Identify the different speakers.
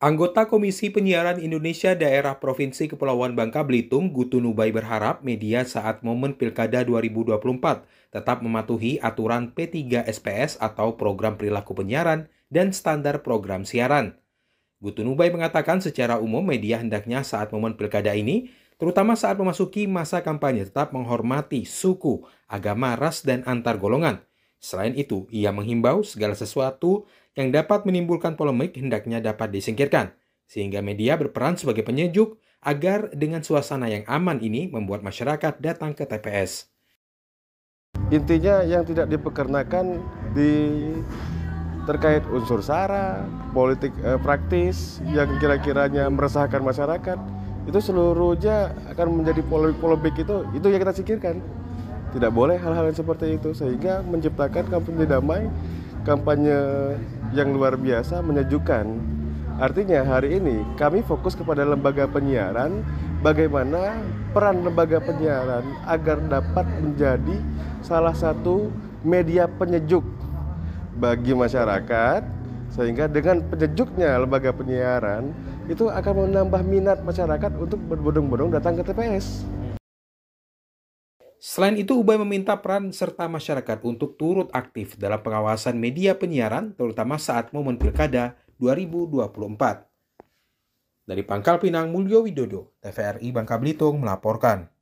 Speaker 1: Anggota Komisi Penyiaran Indonesia Daerah Provinsi Kepulauan Bangka Belitung, Gutu Nubai berharap media saat momen Pilkada 2024 tetap mematuhi aturan P3 SPS atau Program Perilaku Penyiaran dan Standar Program Siaran. Gutu Nubai mengatakan secara umum media hendaknya saat momen Pilkada ini, terutama saat memasuki masa kampanye tetap menghormati suku, agama, ras, dan antar golongan – Selain itu, ia menghimbau segala sesuatu yang dapat menimbulkan polemik hendaknya dapat disingkirkan, sehingga media berperan sebagai penyejuk agar dengan suasana yang aman ini membuat masyarakat datang ke TPS.
Speaker 2: Intinya yang tidak diperkenakan di terkait unsur sara, politik eh, praktis yang kira-kiranya meresahkan masyarakat itu seluruhnya akan menjadi polemik-polemik itu itu yang kita singkirkan. Tidak boleh hal-hal yang seperti itu sehingga menciptakan kampanye damai, kampanye yang luar biasa menyejukkan. Artinya hari ini kami fokus kepada lembaga penyiaran bagaimana peran lembaga penyiaran agar dapat menjadi salah satu media penyejuk bagi masyarakat sehingga dengan penyejuknya lembaga penyiaran itu akan menambah minat masyarakat untuk berbondong-bondong datang ke TPS. Selain itu, Ubay
Speaker 1: meminta peran serta masyarakat untuk turut aktif dalam pengawasan media penyiaran, terutama saat momen pilkada 2024. Dari Pangkal Pinang Mulyo Widodo, TVRI Bangka Belitung melaporkan.